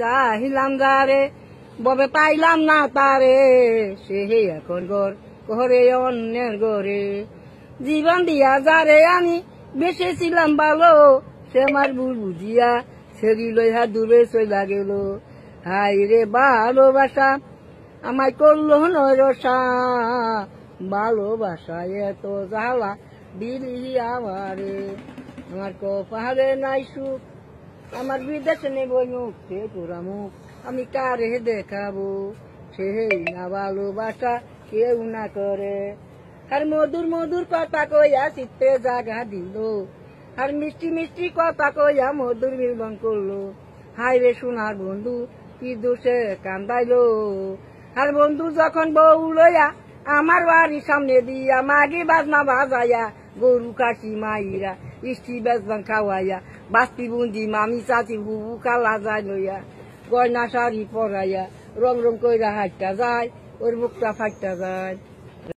চাহিলাম যারে ববে পাইলাম না তারে সে এখন গর ঘরে অন্যের গরে জীবন দিয়া যারে আমি বেসেছিলাম ভালো সে আমার ভুল বুঝিয়া লই হা দূরে চলা গেল হাই রে ভালোবাসা আমায় করলো নরসা ভালোবাসা এত জ্বালা বিলি আমারে আমার কপালে নাই সুখ আমার বিদেশে নেব মুখ সে তোরা মুখ আমি কারে দেখাবো সে না ভালোবাসা কেউ না করে আর মধুর মধুর কথা কইয়া শীতে জাগা দিল আর মিষ্টি মিষ্টি কথা কইয়া মধুর মিলন করলো হাই রে সোনার বন্ধু কি দোষে কান্দাইল আর বন্ধু যখন বউ লইয়া আমার বাড়ির সামনে দিয়া মাগি বাজনা বাজাইয়া গরু কাশি মাইরা ইষ্টি বেজবান খাওয়াইয়া বাস্তিবন্দি মামি চাচি হুবু কালা যায় লইয়া গয়না শাড়ি পরাইয়া রং রং কইরা হাঁটটা যায় ওর মুখটা ফাটটা যায়